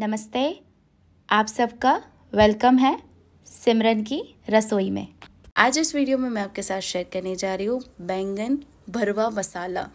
नमस्ते आप सबका वेलकम है सिमरन की रसोई में आज इस वीडियो में मैं आपके साथ शेयर करने जा रही हूँ बैंगन भरवा मसाला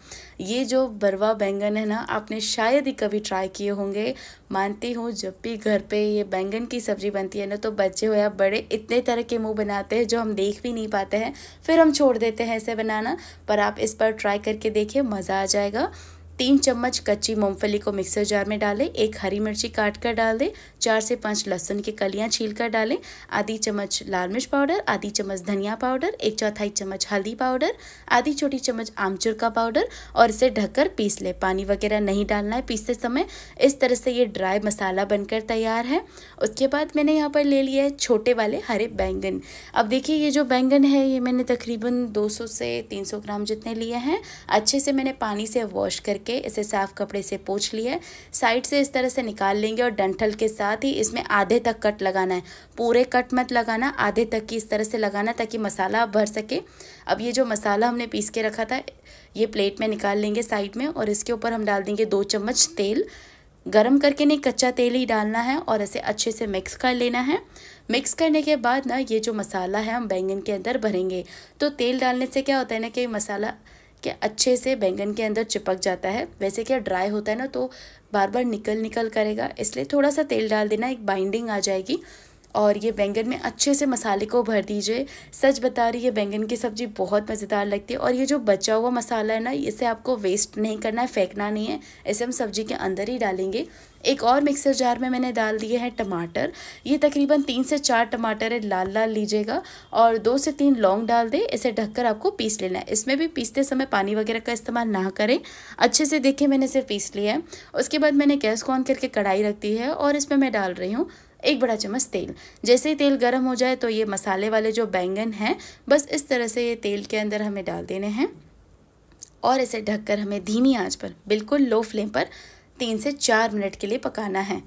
ये जो भरवा बैंगन है ना आपने शायद ही कभी ट्राई किए होंगे मानती हूँ जब भी घर पे ये बैंगन की सब्ज़ी बनती है ना तो बच्चे हो या बड़े इतने तरह के मुंह बनाते हैं जो हम देख भी नहीं पाते हैं फिर हम छोड़ देते हैं ऐसे बनाना पर आप इस पर ट्राई करके देखिए मज़ा आ जाएगा तीन चम्मच कच्ची मूंगफली को मिक्सर जार में डालें एक हरी मिर्ची काट कर डाल दें चार से पाँच लहसुन की कलियाँ छील कर डालें आधी चम्मच लाल मिर्च पाउडर आधी चम्मच धनिया पाउडर एक चौथाई चम्मच हल्दी पाउडर आधी छोटी चम्मच आमचूर का पाउडर और इसे ढककर पीस लें पानी वगैरह नहीं डालना है पीसते समय इस तरह से ये ड्राई मसाला बनकर तैयार है उसके बाद मैंने यहाँ पर ले लिया है छोटे वाले हरे बैंगन अब देखिए ये जो बैंगन है ये मैंने तकरीबन दो से तीन ग्राम जितने लिए हैं अच्छे से मैंने पानी से वॉश करके करके इसे साफ़ कपड़े से पोछ लिया साइड से इस तरह से निकाल लेंगे और डंठल के साथ ही इसमें आधे तक कट लगाना है पूरे कट मत लगाना आधे तक की इस तरह से लगाना ताकि मसाला आप भर सके अब ये जो मसाला हमने पीस के रखा था ये प्लेट में निकाल लेंगे साइड में और इसके ऊपर हम डाल देंगे दो चम्मच तेल गरम करके नहीं कच्चा तेल ही डालना है और इसे अच्छे से मिक्स कर लेना है मिक्स करने के बाद ना ये जो मसाला है हम बैंगन के अंदर भरेंगे तो तेल डालने से क्या होता है ना कि मसाला कि अच्छे से बैंगन के अंदर चिपक जाता है वैसे क्या ड्राई होता है ना तो बार बार निकल निकल करेगा इसलिए थोड़ा सा तेल डाल देना एक बाइंडिंग आ जाएगी और ये बैंगन में अच्छे से मसाले को भर दीजिए सच बता रही है बैंगन की सब्ज़ी बहुत मज़ेदार लगती है और ये जो बचा हुआ मसाला है ना इसे आपको वेस्ट नहीं करना है फेंकना नहीं है इसे हम सब्ज़ी के अंदर ही डालेंगे एक और मिक्सर जार में मैंने डाल दिए हैं टमाटर ये तकरीबन तीन से चार टमाटर है लाल लाल लीजिएगा और दो से तीन लौंग डाल दें इसे ढककर आपको पीस लेना है इसमें भी पीसते समय पानी वगैरह का इस्तेमाल ना करें अच्छे से देखिए मैंने इसे पीस लिया है उसके बाद मैंने गैस को ऑन करके कढ़ाई रख दी है और इसमें मैं डाल रही हूँ एक बड़ा चम्मच तेल जैसे ही तेल गर्म हो जाए तो ये मसाले वाले जो बैंगन हैं बस इस तरह से ये तेल के अंदर हमें डाल देने हैं और इसे ढककर हमें धीमी आंच पर बिल्कुल लो फ्लेम पर तीन से चार मिनट के लिए पकाना है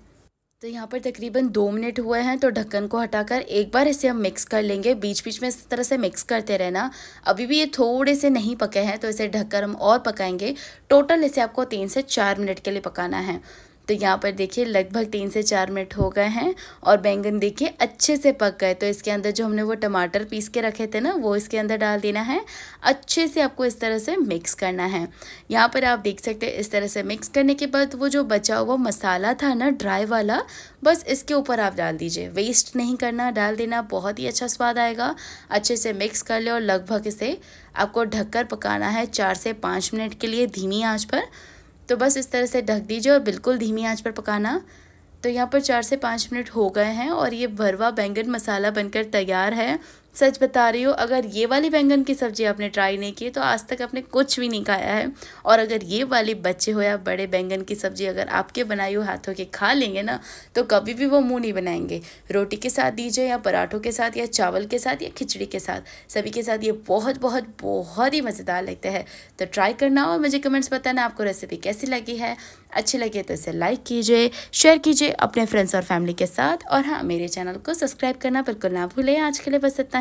तो यहाँ पर तकरीबन दो मिनट हुए हैं तो ढक्कन को हटाकर एक बार इसे हम मिक्स कर लेंगे बीच बीच में इस तरह से मिक्स करते रहना अभी भी ये थोड़े से नहीं पके हैं तो इसे ढककर हम और पकाएंगे टोटल इसे आपको तीन से चार मिनट के लिए पकाना है तो यहाँ पर देखिए लगभग तीन से चार मिनट हो गए हैं और बैंगन देखिए अच्छे से पक गए तो इसके अंदर जो हमने वो टमाटर पीस के रखे थे ना वो इसके अंदर डाल देना है अच्छे से आपको इस तरह से मिक्स करना है यहाँ पर आप देख सकते हैं इस तरह से मिक्स करने के बाद वो जो बचा हुआ मसाला था ना ड्राई वाला बस इसके ऊपर आप डाल दीजिए वेस्ट नहीं करना डाल देना बहुत ही अच्छा स्वाद आएगा अच्छे से मिक्स कर ले और लगभग इसे आपको ढककर पकाना है चार से पाँच मिनट के लिए धीमी आँच पर तो बस इस तरह से ढक दीजिए और बिल्कुल धीमी आंच पर पकाना तो यहाँ पर चार से पाँच मिनट हो गए हैं और ये भरवा बैंगन मसाला बनकर तैयार है सच बता रही हूँ अगर ये वाली बैंगन की सब्ज़ी आपने ट्राई नहीं की तो आज तक आपने कुछ भी नहीं खाया है और अगर ये वाली बच्चे हो या बड़े बैंगन की सब्ज़ी अगर आपके बनाई हुए हाथों के खा लेंगे ना तो कभी भी वो मुँह नहीं बनाएंगे रोटी के साथ दीजिए या पराठों के साथ या चावल के साथ या खिचड़ी के साथ सभी के साथ ये बहुत बहुत बहुत ही मज़ेदार लगता है तो ट्राई करना और मुझे कमेंट्स बताना आपको रेसिपी कैसी लगी है अच्छी लगी तो इसे लाइक कीजिए शेयर कीजिए अपने फ्रेंड्स और फैमिली के साथ और हाँ मेरे चैनल को सब्सक्राइब करना बिल्कुल ना भूलें आज के लिए बस इतना